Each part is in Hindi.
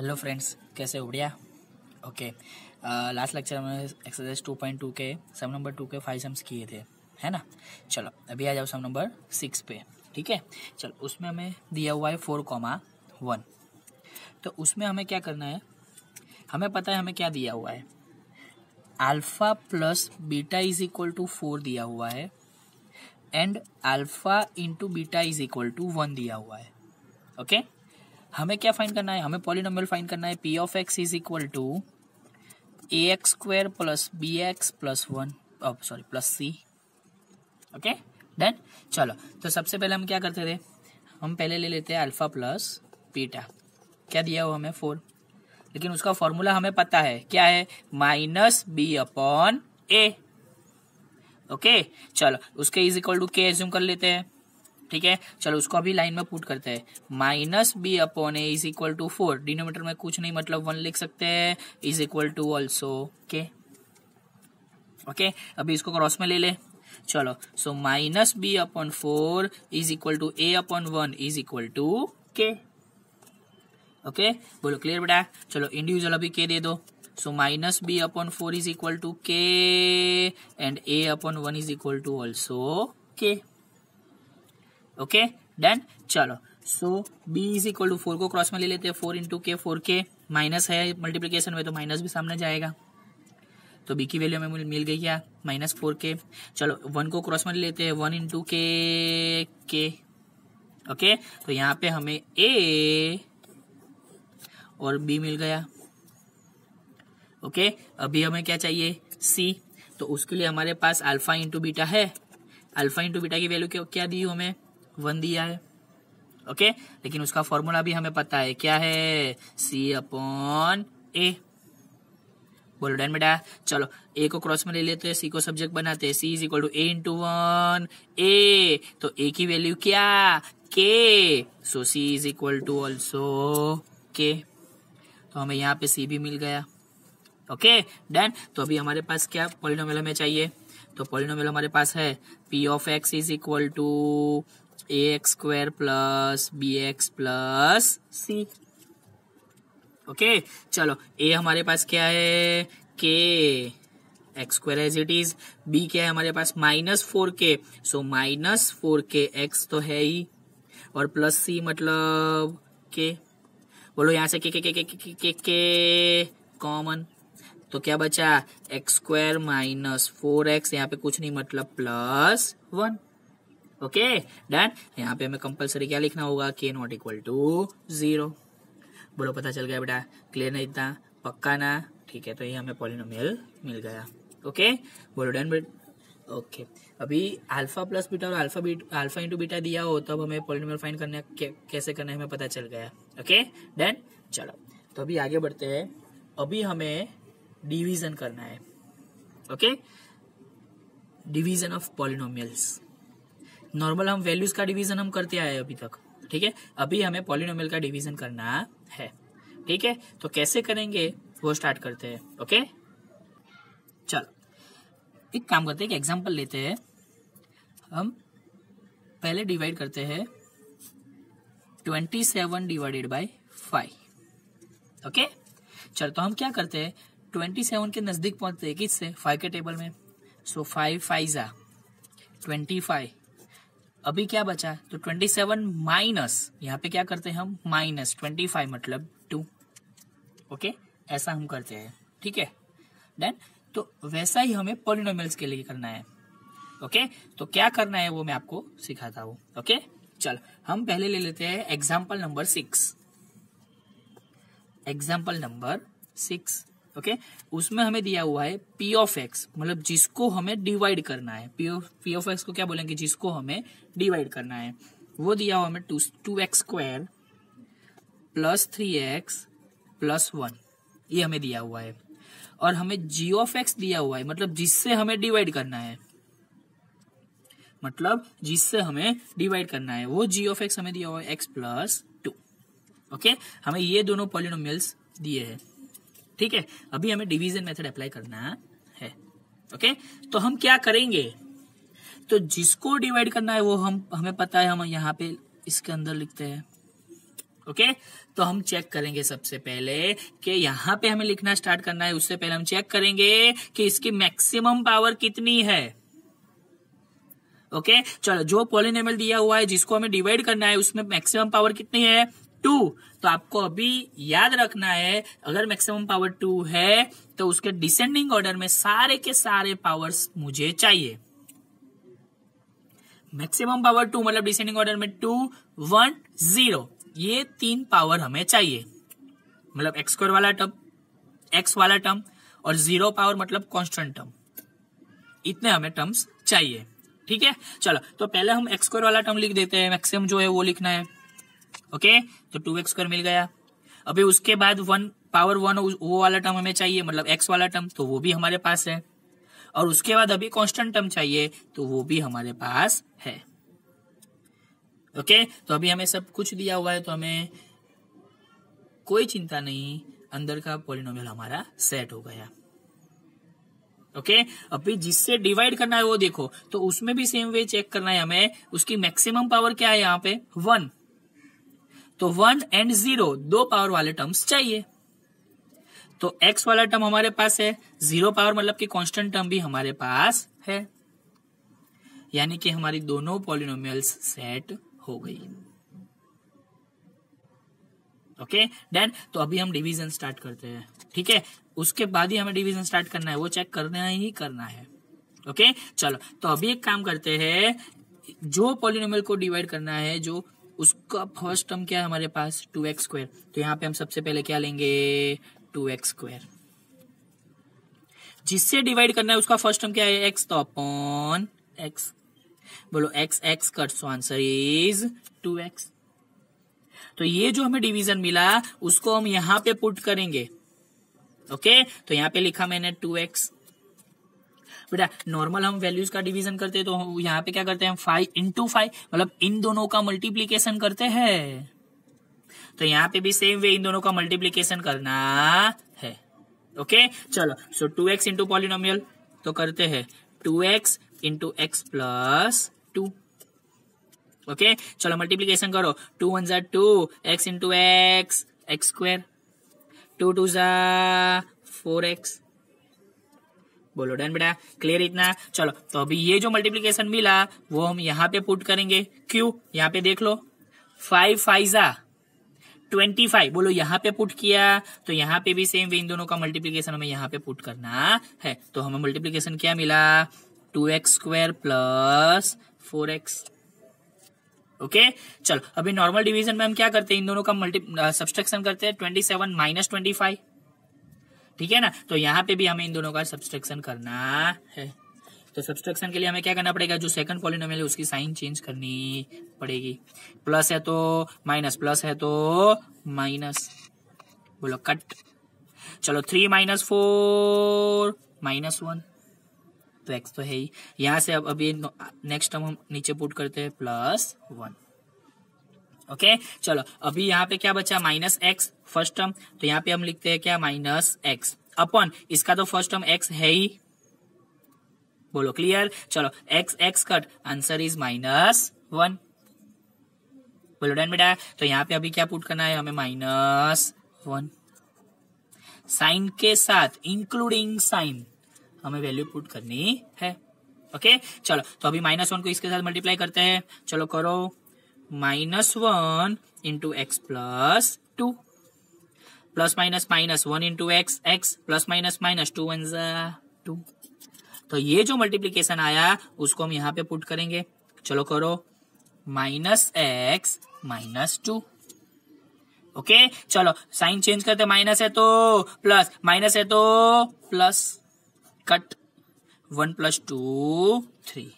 हेलो फ्रेंड्स कैसे हो बढ़िया ओके लास्ट लेक्चर में एक्सरसाइज टू पॉइंट टू के सम नंबर टू के फाइव सम्स किए थे है ना चलो अभी आ जाओ सम नंबर सिक्स पे ठीक है चलो उसमें हमें दिया हुआ है फोर कॉमा वन तो उसमें हमें क्या करना है हमें पता है हमें क्या दिया हुआ है alpha plus beta is equal to four दिया हुआ है and alpha into beta is equal to one दिया हुआ है ओके okay? हमें क्या फाइन करना है हमें पॉलिनोमियल फाइन करना है P of X is equal to A X square plus B X plus one sorry plus C okay done चलो तो सबसे पहले हम क्या करते थे हम पहले ले लेते हैं अल्फा प्लस पीटा क्या दिया हुआ हमें फोर लेकिन उसका फॉर्मूला हमें पता है क्या है minus B upon A okay चलो उसके is equal to K assume कर लेते हैं ठीक है चलो उसको अभी लाइन में पुट करते हैं minus B upon A is equal to four denominator में कुछ नहीं मतलब वन लिख सकते हैं is equal to also K okay अभी इसको क्रॉस में ले ले चलो so minus B upon four is equal to A upon one is equal to K okay बोलो क्लियर बेटा चलो इंडिविजुअल अभी के दे दो so minus B upon four is equal to K and A upon one is equal to also K okay done चलो so B is equal to four को क्रॉस में ले लेते हैं four into K four K minus है मल्टीप्लीकेशन में तो माइनस भी सामने जाएगा तो बी की वैल्यू हमें मिल गई क्या माइनस फोर के चलो वन को क्रॉस में ले लेते हैं वन इंटू के के ओके तो यहाँ पे हमें ए और बी मिल गया ओके अभी हमें क्या चाहिए सी तो उसके लिए हमारे पास अल्फा इंटू बीटा है अल्फा इंटू बीटा की वैल्यू क्या दी हमें वन दिया है ओके लेकिन उसका फॉर्मूला भी हमें पता है क्या है सी अपॉन ए बोलो डन बेटा चलो ए को क्रॉस में ले लेते हैं सी को सब्जेक्ट बनाते हैं C is equal to A into one A तो ए की वैल्यू क्या K so C is equal to also K तो हमें यहाँ पे सी भी मिल गया ओके डन तो अभी हमारे पास क्या पॉलिनोमियल हमें चाहिए तो पॉलिनोमियल हमारे पास है P of X is equal to A X square plus B X plus C okay चलो ए हमारे पास क्या है K X square as it is B क्या है हमारे पास minus four K so minus four K X तो है ही और प्लस सी मतलब के बोलो यहां से के के के के के के, के कॉमन तो क्या बचा X square minus four X यहाँ पे कुछ नहीं मतलब प्लस वन ओके डन यहाँ पे हमें कंपलसरी क्या लिखना होगा के नॉट इक्वल टू जीरो बोलो पता चल गया बेटा क्लियर ना इतना पक्का ना ठीक है तो ये हमें पॉलिनोमियल मिल गया ओके बोलो डन बेट ओके अभी अल्फा प्लस बीटा और alpha beta alpha into beta दिया हो तब हमें पॉलिनोमियल फाइन करने कैसे करना है हमें पता चल गया ओके डन चलो तो अभी आगे बढ़ते हैं अभी हमें डिवीजन करना है okay division of polynomials normal हम वैल्यूज का डिवीजन हम करते आए अभी तक ठीक है अभी हमें पॉलिनोमियल का डिवीजन करना है ठीक है तो कैसे करेंगे वो स्टार्ट करते हैं ओके चल एक काम करते हैं एक एग्जाम्पल लेते हैं हम पहले डिवाइड करते हैं twenty seven divided by five okay चल तो हम क्या करते हैं ट्वेंटी सेवन के नजदीक पहुंचते हैं किससे फाइव के टेबल में सो फाइव फाइव जा ट्वेंटी फाइव अभी क्या बचा है तो 27 माइनस यहाँ पे क्या करते हैं हम माइनस 25 मतलब टू ओके ऐसा हम करते हैं ठीक है देन तो वैसा ही हमें पोलिनोमियल्स के लिए करना है ओके तो क्या करना है वो मैं आपको सिखाता हूं ओके चल हम पहले ले लेते हैं example number six example number six okay उसमें हमें दिया हुआ है पी ऑफ एक्स मतलब जिसको हमें डिवाइड करना है P of P of X को क्या बोलेंगे जिसको हमें डिवाइड करना है वो दिया हुआ हमें two two X square plus three X plus one ये हमें दिया हुआ है और हमें जी ऑफ एक्स दिया हुआ है मतलब जिससे हमें डिवाइड करना है मतलब जिससे हमें डिवाइड करना है वो जी ऑफ एक्स हमें दिया हुआ है एक्स प्लस टू ओके हमें ये दोनों पॉलिनोमियल्स दिए हैं ठीक है अभी हमें डिवीजन मेथड अप्लाई करना है ओके तो हम क्या करेंगे तो जिसको डिवाइड करना है वो हम हमें पता है हम यहाँ पे इसके अंदर लिखते हैं ओके तो हम चेक करेंगे सबसे पहले कि यहाँ पे हमें लिखना स्टार्ट करना है उससे पहले हम चेक करेंगे कि इसकी मैक्सिमम पावर कितनी है ओके okay? चलो जो पॉलिनेमल दिया हुआ है जिसको हमें डिवाइड करना है उसमें मैक्सिमम पावर कितनी है टू तो आपको अभी याद रखना है अगर मैक्सिमम पावर टू है तो उसके डिसेंडिंग ऑर्डर में सारे के सारे पावर्स मुझे चाहिए मैक्सिमम पावर टू मतलब डिसेंडिंग ऑर्डर में टू वन जीरो ये तीन पावर हमें चाहिए मतलब एक्स स्क्वायर वाला टर्म एक्स वाला टर्म और जीरो पावर मतलब कॉन्स्टेंट टर्म इतने हमें टर्म्स चाहिए ठीक है चलो तो पहले हम एक्स स्क्वायर वाला टर्म लिख देते हैं मैक्सिमम जो है वो लिखना है ओके तो टू एक्स स्क्वायर मिल गया अभी उसके बाद वन पावर वन वो वाला टर्म हमें चाहिए मतलब एक्स वाला टर्म तो वो भी हमारे पास है और उसके बाद अभी कॉन्स्टेंट टर्म चाहिए तो वो भी हमारे पास है ओके तो अभी हमें सब कुछ दिया हुआ है तो हमें कोई चिंता नहीं अंदर का पोलिनोमियल हमारा सेट हो गया ओके okay? अभी जिससे डिवाइड करना है वो देखो तो उसमें भी सेम वे चेक करना है हमें उसकी मैक्सिमम पावर क्या है यहाँ पे वन तो वन एंड जीरो दो पावर वाले टर्म्स चाहिए तो एक्स वाला टर्म हमारे पास है जीरो पावर मतलब कि कांस्टेंट टर्म भी हमारे पास है यानी कि हमारी दोनों पॉलिनोमियल्स सेट हो गई ओके देन तो अभी हम डिवीजन स्टार्ट करते हैं ठीक है उसके बाद ही हमें डिवीजन स्टार्ट करना है वो चेक करना ही करना है ओके चलो तो अभी एक काम करते हैं जो पॉलिनोमियल को डिवाइड करना है जो उसका फर्स्ट टर्म क्या है हमारे पास टू एक्स स्क्वायर तो यहाँ पे हम सबसे पहले क्या लेंगे टू एक्स स्क्वायर जिससे डिवाइड करना है उसका फर्स्ट टर्म क्या है एक्स तो अपॉन एक्स बोलो X X cut so answer is two X तो ये जो हमें डिवीजन मिला उसको हम यहां पे पुट करेंगे ओके तो यहां पे लिखा मैंने टू एक्स बेटा नॉर्मल हम वैल्यूज का डिवीजन करते हैं तो यहाँ पे क्या करते हैं फाइव इंटू फाइव मतलब इन दोनों का मल्टीप्लीकेशन करते हैं तो यहाँ पे भी सेम वे इन दोनों का मल्टीप्लीकेशन करना है ओके चलो so two X into polynomial तो करते हैं two X into X plus two okay चलो मल्टीप्लीकेशन करो टू वन जार two X into X X square two two जा फोर एक्स बोलो डन बेटा क्लियर इतना चलो तो अभी ये जो मल्टीप्लीकेशन मिला वो हम यहाँ पे पुट करेंगे क्यू यहाँ पे देख लो फाइव फाइजा ट्वेंटी फाइव बोलो यहाँ पे पुट किया तो यहाँ पे भी सेम वे इन दोनों का मल्टीप्लीकेशन हमें यहाँ पे पुट करना है तो हमें मल्टीप्लीकेशन क्या मिला two X square plus four X okay चलो अभी नॉर्मल डिवीजन में हम क्या करते हैं इन दोनों का मल्टी सब्सट्रक्शन करते हैं twenty seven minus twenty five ठीक है ना तो यहाँ पे भी हमें इन दोनों का सब्सट्रक्शन करना है तो सब्सट्रक्शन के लिए हमें क्या करना पड़ेगा जो सेकंड पॉलिनोमियल है उसकी साइन चेंज करनी पड़ेगी प्लस है तो माइनस प्लस है तो माइनस बोलो कट चलो three minus four minus one तो एक्स तो है ही यहां से अब अभी नेक्स्ट टर्म हम नीचे पुट करते हैं प्लस वन ओके चलो अभी यहाँ पे क्या बचा माइनस एक्स फर्स्ट टर्म तो यहाँ पे हम लिखते हैं क्या माइनस एक्स अपन इसका तो फर्स्ट टर्म एक्स है ही बोलो क्लियर चलो X X cut answer is minus one बोलो डन बेटा तो यहाँ पे अभी क्या पुट करना है हमें माइनस वन साइन के साथ इंक्लूडिंग साइन हमें वैल्यू पुट करनी है ओके चलो तो अभी माइनस वन को इसके साथ मल्टीप्लाई करते हैं चलो करो minus one into X plus two plus minus minus one into X X plus minus minus two one two तो ये जो मल्टीप्लीकेशन आया उसको हम यहां पे पुट करेंगे चलो करो minus X minus two okay चलो साइन चेंज करते माइनस है तो प्लस माइनस है तो plus cut one plus two three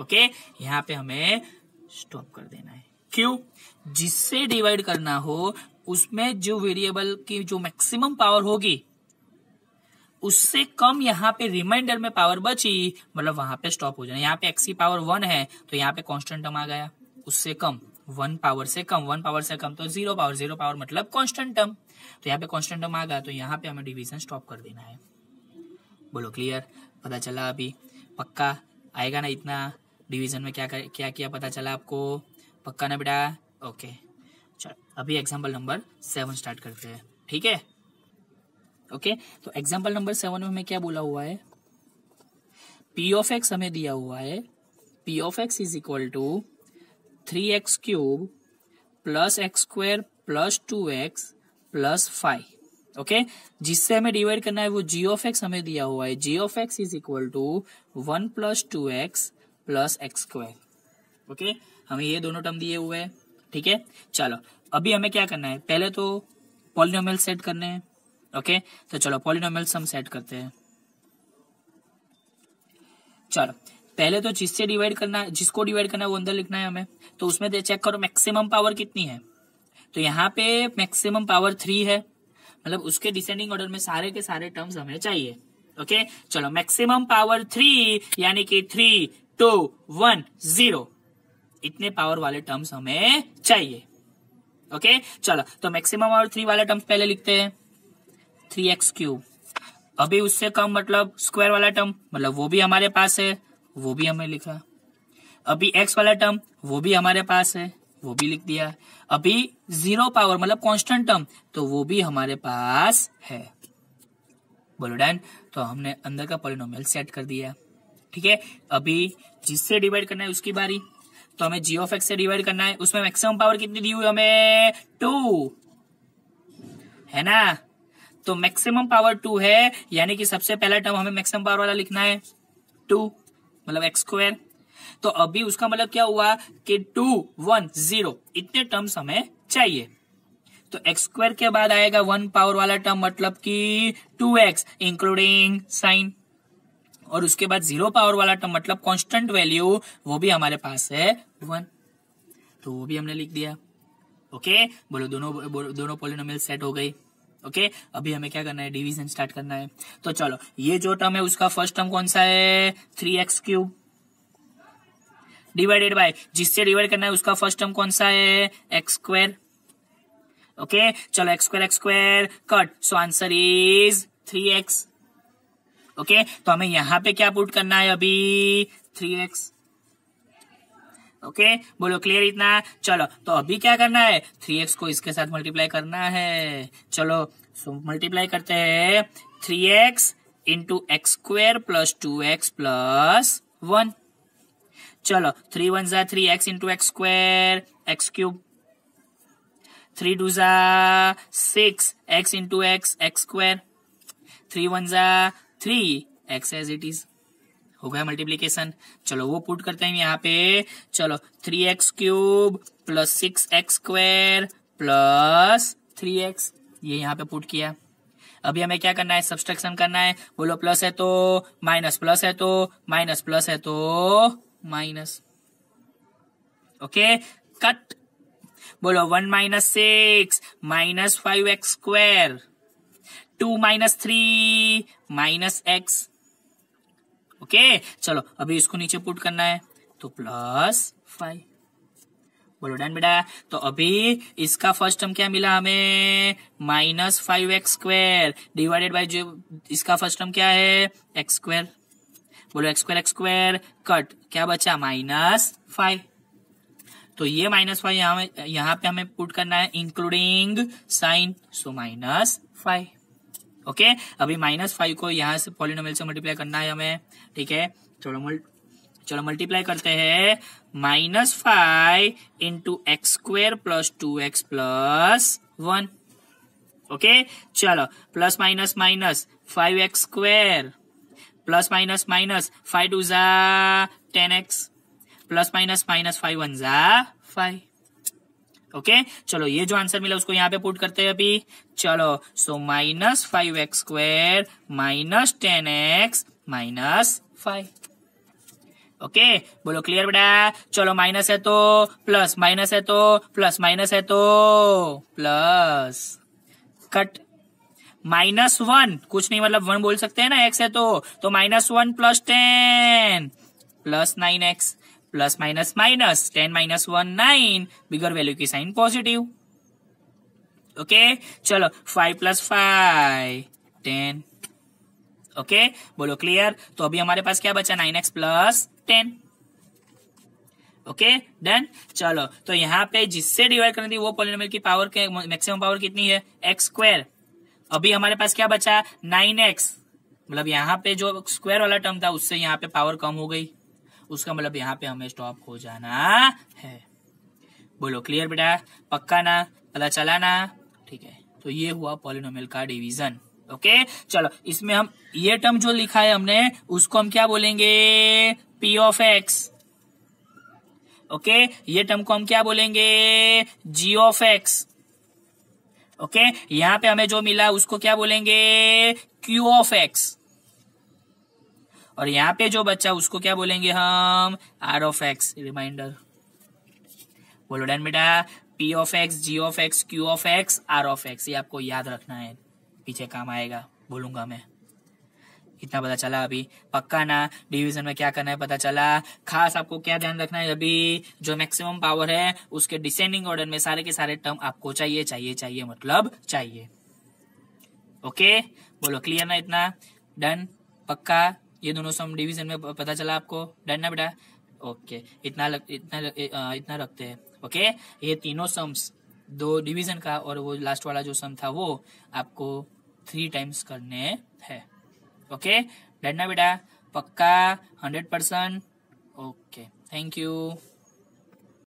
okay यहाँ पे हमें स्टॉप कर देना है क्यों जिससे डिवाइड करना हो उसमें जो वेरिएबल की जो मैक्सिमम पावर होगी उससे कम यहाँ पे रिमाइंडर में पावर बची मतलब वहां पे स्टॉप हो जाना यहाँ पे एक्स की पावर वन है तो यहाँ पे कांस्टेंट टर्म आ गया उससे कम वन पावर से कम वन पावर से कम तो जीरो पावर जीरो पावर मतलब कांस्टेंट टर्म तो यहाँ पे कांस्टेंट टर्म आ गया तो यहाँ पे हमें डिविजन स्टॉप कर देना है बोलो क्लियर पता चला अभी पक्का आएगा ना इतना डिवीजन में क्या कर, क्या किया पता चला आपको पक्का ना बेटा ओके चलो अभी एग्जाम्पल नंबर सेवन स्टार्ट करते हैं ठीक है ओके तो एग्जाम्पल नंबर सेवन में हमें क्या बोला हुआ है पी ऑफ एक्स हमें दिया हुआ है P of X is equal to three X cube plus X square plus two X plus five okay जिससे हमें डिवाइड करना है वो जी ऑफ एक्स हमें दिया हुआ है G of X is equal to one plus two X plus X square okay हमें ये दोनों टर्म दिए हुए हैं ठीक है चलो अभी हमें क्या करना है पहले तो पॉलिनोमियल सेट करने हैं ओके तो चलो पॉलिनोमियल्स हम सेट करते हैं चलो पहले तो जिससे डिवाइड करना है जिसको डिवाइड करना है वो अंदर लिखना है हमें तो उसमें चेक करो मैक्सिमम पावर कितनी है तो यहाँ पे मैक्सिमम पावर थ्री है मतलब उसके डिसेंडिंग ऑर्डर में सारे के सारे टर्म्स हमें चाहिए ओके चलो मैक्सिमम पावर थ्री यानी कि थ्री टू वन जीरो इतने पावर वाले टर्म्स हमें चाहिए ओके चलो तो मैक्सिमम और थ्री वाले टर्म्स पहले लिखते हैं थ्री एक्स क्यूब अभी उससे कम मतलब स्क्वायर वाला टर्म मतलब वो भी हमारे पास है वो भी हमें लिखा अभी एक्स वाला टर्म वो भी हमारे पास है वो भी लिख दिया अभी जीरो पावर मतलब कांस्टेंट टर्म तो वो भी हमारे पास है बोलो डैन तो हमने अंदर का पॉलिनोमियल सेट कर दिया ठीक है अभी जिससे डिवाइड करना है उसकी बारी तो हमें जी ऑफ एक्स से डिवाइड करना है उसमें मैक्सिमम पावर कितनी दी हुई हमें टू है ना तो मैक्सिमम पावर टू है यानी कि सबसे पहला टर्म हमें मैक्सिमम पावर वाला लिखना है टू मतलब एक्स स्क्वायर तो अभी उसका मतलब क्या हुआ कि टू वन जीरो इतने टर्म्स हमें चाहिए तो एक्स स्क्वायर के बाद आएगा वन पावर वाला टर्म मतलब कि टू एक्स इंक्लूडिंग साइन और उसके बाद जीरो पावर वाला टर्म मतलब कांस्टेंट वैल्यू वो भी हमारे पास है वन तो वो भी हमने लिख दिया ओके बोलो दोनों दोनों पोलिनोम सेट हो गई ओके अभी हमें क्या करना है डिवीजन स्टार्ट करना है तो चलो ये जो टर्म है उसका फर्स्ट टर्म कौन सा है three X cube divided by जिससे डिवाइड करना है उसका फर्स्ट टर्म कौन सा है एक्स स्क्वायर ओके चलो X square X square cut so answer is three X okay तो हमें यहाँ पे क्या पुट करना है अभी थ्री एक्स ओके बोलो क्लियर इतना चलो तो अभी क्या करना है थ्री एक्स को इसके साथ मल्टीप्लाई करना है चलो सो मल्टीप्लाई करते हैं three X into X square plus two X plus one चलो थ्री वन जा three X into X square X cube three two जा six X into X X square three one जा three X as it is हो गया मल्टीप्लीकेशन चलो वो पुट करते हैं यहाँ पे चलो three X cube plus six X square plus three X ये यहाँ पे पुट किया अभी हमें क्या करना है सब्सट्रक्शन करना है बोलो प्लस है तो माइनस प्लस है तो माइनस प्लस है तो माइनस ओके कट बोलो one minus six minus five X square two minus three minus X okay चलो अभी इसको नीचे पुट करना है तो प्लस फाइव बोलो डन बेटा तो अभी इसका फर्स्ट टर्म क्या मिला हमें minus five X square divided by जो इसका फर्स्ट टर्म क्या है एक्स स्क्वेर बोलो X square X square cut क्या बचा माइनस फाइव तो ये माइनस फाइव यहाँ यहाँ पे हमें पुट करना है including sign so minus five okay अभी माइनस फाइव को यहाँ से पॉलिनोमियल से मल्टीप्लाई करना है हमें ठीक है चलो चलो मल्टीप्लाई करते हैं minus five into X square plus two X plus one okay चलो plus minus minus five X square plus minus minus five two जा ten X plus minus minus five one जा फाइव ओके चलो ये जो आंसर मिला उसको यहाँ पे पुट करते हैं अभी चलो so minus five X square minus ten X minus five okay okay, बोलो क्लियर बेटा चलो माइनस है तो प्लस माइनस है तो प्लस माइनस है तो प्लस कट माइनस वन कुछ नहीं मतलब वन बोल सकते हैं ना एक्स है तो तो minus one plus ten plus nine X plus minus minus ten minus one nine bigger value की साइन पॉजिटिव ओके चलो five plus five ten okay बोलो क्लियर तो अभी हमारे पास क्या बचा nine X plus ten okay done चलो तो यहाँ पे जिससे डिवाइड करनी थी वो पोलिनोमियल की पावर के मैक्सिमम पावर कितनी है एक्स स्क्वायर अभी हमारे पास क्या बचा नाइन एक्स मतलब यहाँ पे जो स्क्वायर वाला टर्म था उससे यहाँ पे पावर कम हो गई उसका मतलब यहाँ पे हमें स्टॉप हो जाना है बोलो क्लियर बेटा पक्का ना पता चला ना ठीक है तो ये हुआ पॉलिनोमियल का डिवीजन ओके चलो इसमें हम ये टर्म जो लिखा है हमने उसको हम क्या बोलेंगे पी ऑफ एक्स ओके ये टर्म को हम क्या बोलेंगे जी ऑफ एक्स ओके यहां पे हमें जो मिला उसको क्या बोलेंगे क्यू ऑफ एक्स और यहाँ पे जो बच्चा उसको क्या बोलेंगे हम आर ऑफ एक्स रिमाइंडर बोलो डन बेटा P of X G of X Q of X R of X ये आपको याद रखना है पीछे काम आएगा बोलूंगा मैं इतना पता चला अभी पक्का ना डिवीजन में क्या करना है पता चला खास आपको क्या ध्यान रखना है अभी जो मैक्सिमम पावर है उसके डिसेंडिंग ऑर्डर में सारे के सारे टर्म आपको चाहिए चाहिए चाहिए मतलब चाहिए ओके बोलो क्लियर ना इतना डन पक्का ये दोनों सम डिवीजन में पता चला आपको डन ना बेटा ओके इतना लग, इतना लग, इतना रखते हैं ओके ये तीनों सम्स दो डिवीजन का और वो लास्ट वाला जो सम था वो आपको थ्री टाइम्स करने है ओके डन ना बेटा पक्का hundred percent okay thank you